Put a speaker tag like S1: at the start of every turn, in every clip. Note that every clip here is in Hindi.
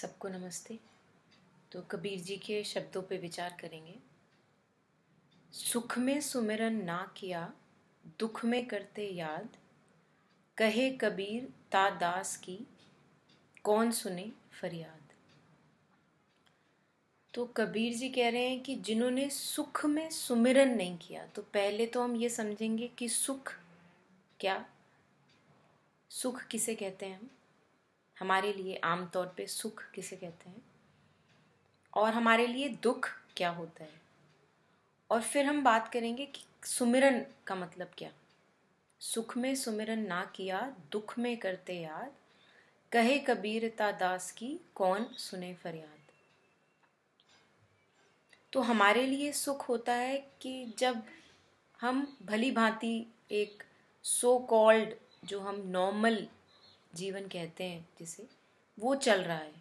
S1: सबको नमस्ते तो कबीर जी के शब्दों पे विचार करेंगे सुख में सुमिरन ना किया दुख में करते याद कहे कबीर ता दास की कौन सुने फरियाद तो कबीर जी कह रहे हैं कि जिन्होंने सुख में सुमिरन नहीं किया तो पहले तो हम ये समझेंगे कि सुख क्या सुख किसे कहते हैं हम हमारे लिए आमतौर पे सुख किसे कहते हैं और हमारे लिए दुख क्या होता है और फिर हम बात करेंगे कि सुमिरन का मतलब क्या सुख में सुमिरन ना किया दुख में करते याद कहे कबीरता दास की कौन सुने फरियाद तो हमारे लिए सुख होता है कि जब हम भली भांति एक सो so कॉल्ड जो हम नॉर्मल जीवन कहते हैं जिसे वो चल रहा है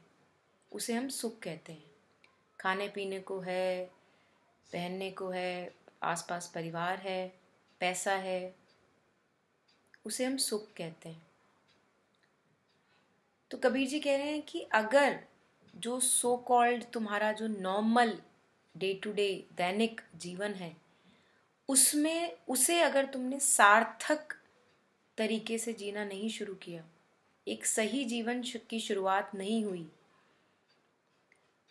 S1: उसे हम सुख कहते हैं खाने पीने को है पहनने को है आसपास परिवार है पैसा है उसे हम सुख कहते हैं तो कबीर जी कह रहे हैं कि अगर जो सो कॉल्ड तुम्हारा जो नॉर्मल डे टू डे दैनिक जीवन है उसमें उसे अगर तुमने सार्थक तरीके से जीना नहीं शुरू किया एक सही जीवन की शुरुआत नहीं हुई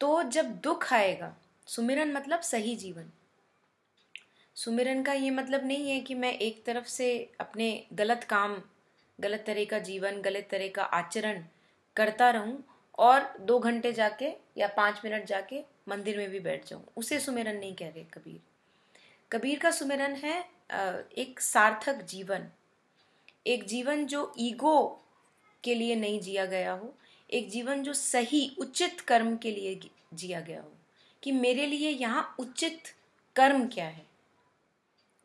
S1: तो जब दुख आएगा सुमिरन मतलब सही जीवन सुमिरन का ये मतलब नहीं है कि मैं एक तरफ से अपने गलत काम गलत तरह का जीवन गलत तरह का आचरण करता रहूं और दो घंटे जाके या पाँच मिनट जाके मंदिर में भी बैठ जाऊं उसे सुमिरन नहीं कह रहे कबीर कबीर का सुमिरन है एक सार्थक जीवन एक जीवन जो ईगो के लिए नहीं जिया गया हो एक जीवन जो सही उचित कर्म के लिए जिया गया हो कि मेरे लिए यहाँ उचित कर्म क्या है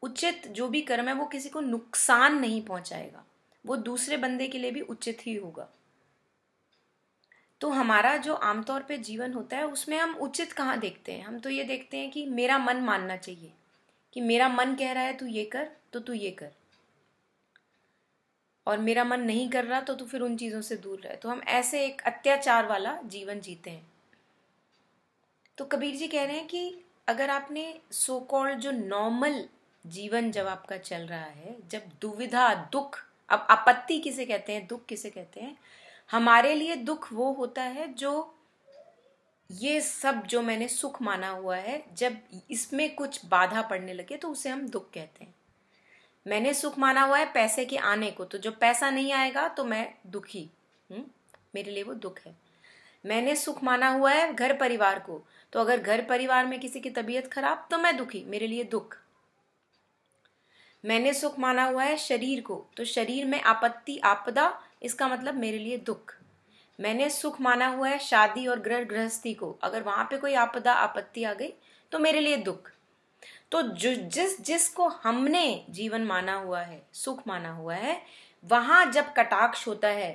S1: उचित जो भी कर्म है वो किसी को नुकसान नहीं पहुंचाएगा वो दूसरे बंदे के लिए भी उचित ही होगा तो हमारा जो आमतौर पे जीवन होता है उसमें हम उचित कहाँ देखते हैं हम तो ये देखते हैं कि मेरा मन मानना चाहिए कि मेरा मन कह रहा है तू ये कर तो तू ये कर और मेरा मन नहीं कर रहा तो तू फिर उन चीज़ों से दूर रहे तो हम ऐसे एक अत्याचार वाला जीवन जीते हैं तो कबीर जी कह रहे हैं कि अगर आपने सो कॉल्ड जो नॉर्मल जीवन जब आपका चल रहा है जब दुविधा दुख अब आपत्ति किसे कहते हैं दुख किसे कहते हैं हमारे लिए दुख वो होता है जो ये सब जो मैंने सुख माना हुआ है जब इसमें कुछ बाधा पड़ने लगे तो उसे हम दुख कहते हैं मैंने सुख माना हुआ है पैसे के आने को तो जो पैसा नहीं आएगा तो मैं दुखी हुँ? हम्म? मेरे लिए वो दुख है मैंने सुख माना हुआ है घर परिवार को तो अगर घर परिवार में किसी की तबीयत खराब तो मैं दुखी मेरे लिए दुख मैंने सुख माना हुआ है शरीर को तो शरीर में आपत्ति आपदा इसका मतलब मेरे लिए दुख मैंने सुख माना हुआ है शादी और गृह गृहस्थी को अगर वहां पे कोई आपदा आपत्ति आ गई तो मेरे लिए दुख तो जो जिस जिसको हमने जीवन माना हुआ है सुख माना हुआ है वहां जब कटाक्ष होता है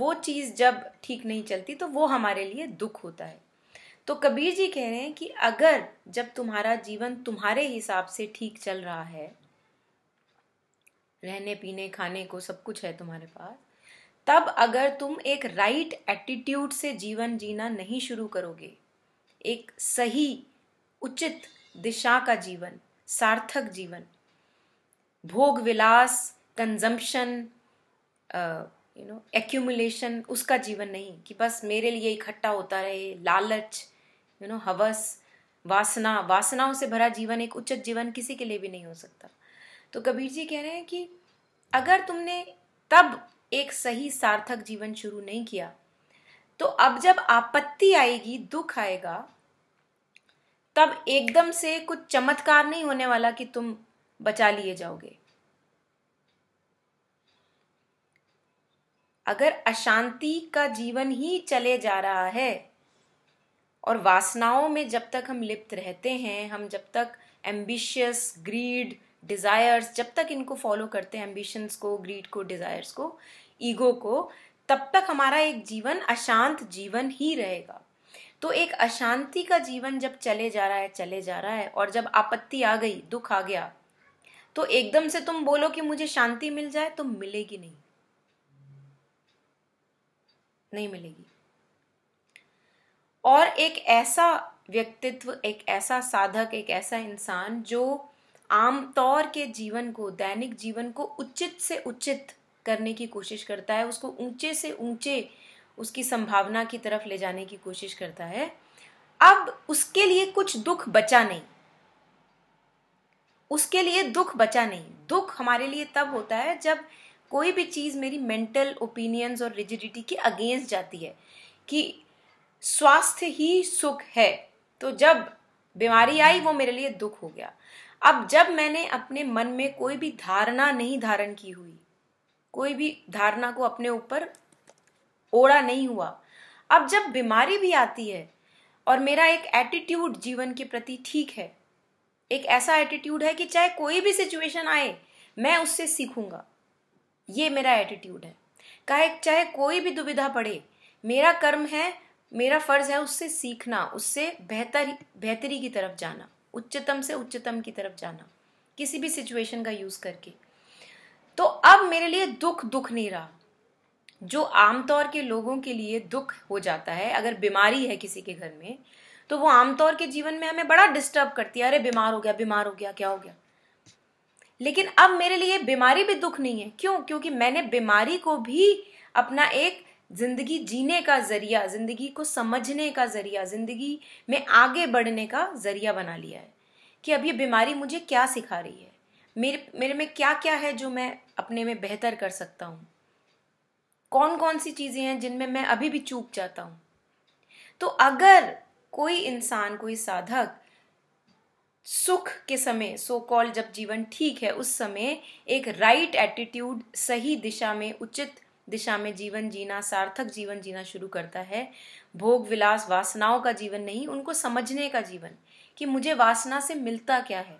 S1: वो चीज जब ठीक नहीं चलती तो वो हमारे लिए दुख होता है तो कबीर जी कह रहे हैं कि अगर जब तुम्हारा जीवन तुम्हारे हिसाब से ठीक चल रहा है रहने पीने खाने को सब कुछ है तुम्हारे पास तब अगर तुम एक राइट एटीट्यूड से जीवन जीना नहीं शुरू करोगे एक सही उचित दिशा का जीवन सार्थक जीवन भोग विलास कंजम्पशन यू नो एक्यूमुलेशन उसका जीवन नहीं कि बस मेरे लिए इकट्ठा होता रहे लालच यू नो हवस वासना वासनाओं से भरा जीवन एक उचित जीवन किसी के लिए भी नहीं हो सकता तो कबीर जी कह रहे हैं कि अगर तुमने तब एक सही सार्थक जीवन शुरू नहीं किया तो अब जब आपत्ति आएगी दुख आएगा तब एकदम से कुछ चमत्कार नहीं होने वाला कि तुम बचा लिए जाओगे अगर अशांति का जीवन ही चले जा रहा है और वासनाओं में जब तक हम लिप्त रहते हैं हम जब तक एम्बिशियस ग्रीड डिज़ायर्स जब तक इनको फॉलो करते हैं एम्बिशंस को ग्रीड को डिज़ायर्स को ईगो को तब तक हमारा एक जीवन अशांत जीवन ही रहेगा तो एक अशांति का जीवन जब चले जा रहा है चले जा रहा है और जब आपत्ति आ गई दुख आ गया तो एकदम से तुम बोलो कि मुझे शांति मिल जाए तो मिलेगी नहीं नहीं मिलेगी और एक ऐसा व्यक्तित्व एक ऐसा साधक एक ऐसा इंसान जो आमतौर के जीवन को दैनिक जीवन को उचित से उचित करने की कोशिश करता है उसको ऊंचे से ऊंचे उसकी संभावना की तरफ ले जाने की कोशिश करता है अब उसके लिए कुछ दुख बचा नहीं उसके लिए दुख बचा नहीं दुख हमारे लिए तब होता है जब कोई भी चीज़ मेरी मेंटल ओपिनियंस और रिजिडिटी के अगेंस्ट जाती है कि स्वास्थ्य ही सुख है तो जब बीमारी आई वो मेरे लिए दुख हो गया अब जब मैंने अपने मन में कोई भी धारणा नहीं धारण की हुई कोई भी धारणा को अपने ऊपर ओड़ा नहीं हुआ अब जब बीमारी भी आती है और मेरा एक एटीट्यूड जीवन के प्रति ठीक है एक ऐसा एटीट्यूड है कि चाहे कोई भी सिचुएशन आए मैं उससे सीखूंगा ये मेरा एटीट्यूड है चाहे चाहे कोई भी दुविधा पड़े मेरा कर्म है मेरा फर्ज है उससे सीखना उससे बेहतर बेहतरी की तरफ जाना उच्चतम से उच्चतम की तरफ जाना किसी भी सिचुएशन का यूज करके तो अब मेरे लिए दुख दुख नहीं रहा जो आमतौर के लोगों के लिए दुख हो जाता है अगर बीमारी है किसी के घर में तो वो आमतौर के जीवन में हमें बड़ा डिस्टर्ब करती है अरे बीमार हो गया बीमार हो गया क्या हो गया लेकिन अब मेरे लिए बीमारी भी दुख नहीं है क्यों क्योंकि मैंने बीमारी को भी अपना एक जिंदगी जीने का जरिया जिंदगी को समझने का जरिया जिंदगी में आगे बढ़ने का जरिया बना लिया है कि अब ये बीमारी मुझे क्या सिखा रही है मेरे मेरे में क्या क्या है जो मैं अपने में बेहतर कर सकता हूँ कौन कौन सी चीज़ें हैं जिनमें मैं अभी भी चूक जाता हूँ तो अगर कोई इंसान कोई साधक सुख के समय सो कॉल जब जीवन ठीक है उस समय एक राइट एटीट्यूड सही दिशा में उचित दिशा में जीवन जीना सार्थक जीवन जीना शुरू करता है भोग विलास वासनाओं का जीवन नहीं उनको समझने का जीवन कि मुझे वासना से मिलता क्या है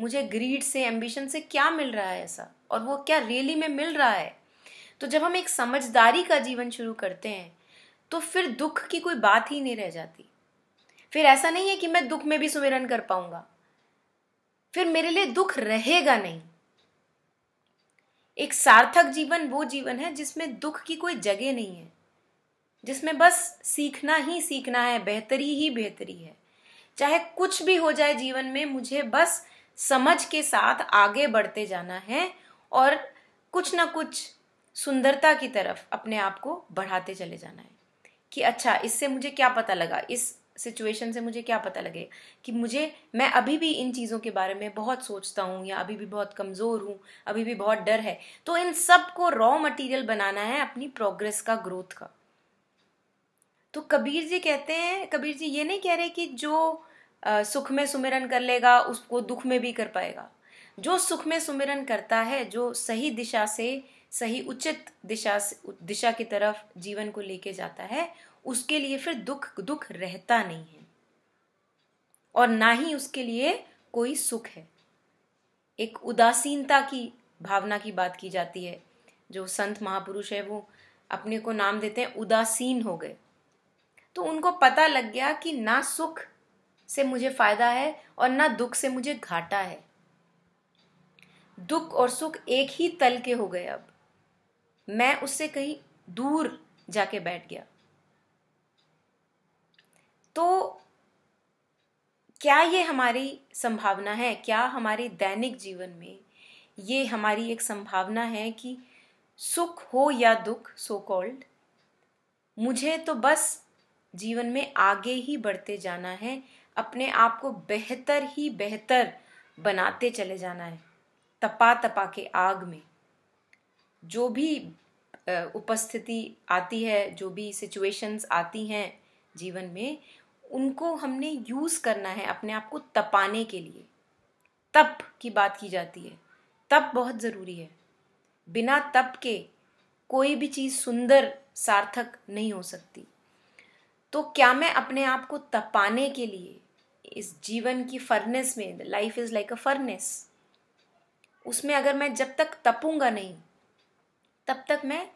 S1: मुझे ग्रीड से एम्बिशन से क्या मिल रहा है ऐसा और वो क्या रियली में मिल रहा है तो जब हम एक समझदारी का जीवन शुरू करते हैं तो फिर दुख की कोई बात ही नहीं रह जाती फिर ऐसा नहीं है कि मैं दुख में भी सुमिरन कर पाऊंगा फिर मेरे लिए दुख रहेगा नहीं एक सार्थक जीवन वो जीवन है जिसमें दुख की कोई जगह नहीं है जिसमें बस सीखना ही सीखना है बेहतरी ही बेहतरी है चाहे कुछ भी हो जाए जीवन में मुझे बस समझ के साथ आगे बढ़ते जाना है और कुछ ना कुछ सुंदरता की तरफ अपने आप को बढ़ाते चले जाना है कि अच्छा इससे मुझे क्या पता लगा इस सिचुएशन से मुझे क्या पता लगे कि मुझे मैं अभी भी इन चीज़ों के बारे में बहुत सोचता हूँ या अभी भी बहुत कमज़ोर हूँ अभी भी बहुत डर है तो इन सब को रॉ मटेरियल बनाना है अपनी प्रोग्रेस का ग्रोथ का तो कबीर जी कहते हैं कबीर जी ये नहीं कह रहे कि जो सुख में सुमिरन कर लेगा उसको दुख में भी कर पाएगा जो सुख में सुमिरन करता है जो सही दिशा से सही उचित दिशा दिशा की तरफ जीवन को लेके जाता है उसके लिए फिर दुख दुख रहता नहीं है और ना ही उसके लिए कोई सुख है एक उदासीनता की भावना की बात की जाती है जो संत महापुरुष है वो अपने को नाम देते हैं उदासीन हो गए तो उनको पता लग गया कि ना सुख से मुझे फायदा है और ना दुख से मुझे घाटा है दुख और सुख एक ही तल के हो गए अब मैं उससे कहीं दूर जाके बैठ गया तो क्या ये हमारी संभावना है क्या हमारे दैनिक जीवन में ये हमारी एक संभावना है कि सुख हो या दुख सो कॉल्ड मुझे तो बस जीवन में आगे ही बढ़ते जाना है अपने आप को बेहतर ही बेहतर बनाते चले जाना है तपा तपा के आग में जो भी उपस्थिति आती है जो भी सिचुएशंस आती हैं जीवन में उनको हमने यूज़ करना है अपने आप को तपाने के लिए तप की बात की जाती है तप बहुत ज़रूरी है बिना तप के कोई भी चीज़ सुंदर सार्थक नहीं हो सकती तो क्या मैं अपने आप को तपाने के लिए इस जीवन की फर्नेस में life is like a furnace उसमें अगर मैं जब तक तपूंगा नहीं तब तक मैं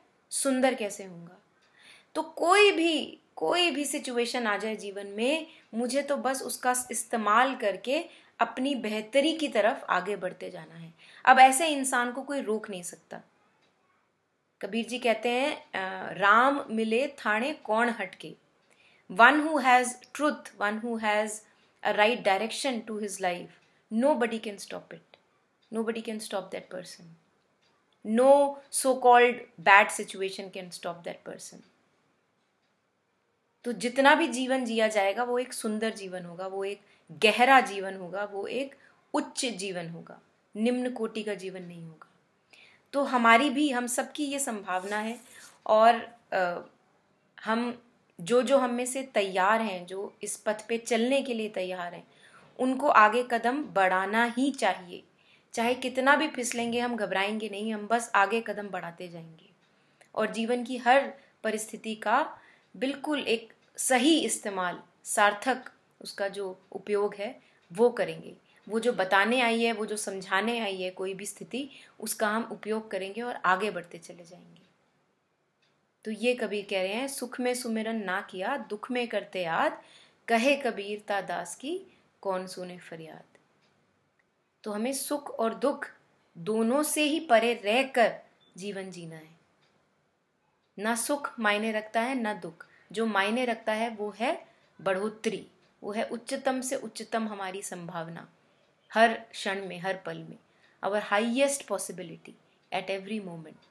S1: सुंदर कैसे होऊंगा तो कोई भी कोई भी सिचुएशन आ जाए जीवन में मुझे तो बस उसका इस्तेमाल करके अपनी बेहतरी की तरफ आगे बढ़ते जाना है अब ऐसे इंसान को कोई रोक नहीं सकता कबीर जी कहते हैं राम मिले थाने कौन हटके one who has truth one who has a right direction to his life nobody can stop it nobody can stop that person no so called bad situation can stop that person तो जितना भी जीवन जिया जाएगा वो एक सुंदर जीवन होगा वो एक गहरा जीवन होगा वो एक उच्च जीवन होगा निम्न कोटि का जीवन नहीं होगा तो हमारी भी हम सबकी ये संभावना है और आ, हम जो जो हम में से तैयार हैं जो इस पथ पे चलने के लिए तैयार हैं उनको आगे कदम बढ़ाना ही चाहिए चाहे कितना भी फिसलेंगे हम घबराएंगे नहीं हम बस आगे कदम बढ़ाते जाएंगे और जीवन की हर परिस्थिति का बिल्कुल एक सही इस्तेमाल सार्थक उसका जो उपयोग है वो करेंगे वो जो बताने आई है वो जो समझाने आई है कोई भी स्थिति उसका हम उपयोग करेंगे और आगे बढ़ते चले जाएंगे तो ये कबीर कह रहे हैं सुख में सुमिरन ना किया दुख में करते याद कहे कबीर ता दास की कौन सुने फरियाद तो हमें सुख और दुख दोनों से ही परे रहकर जीवन जीना है ना सुख मायने रखता है ना दुख जो मायने रखता है वो है बढ़ोतरी वो है उच्चतम से उच्चतम हमारी संभावना हर क्षण में हर पल में our highest possibility at every moment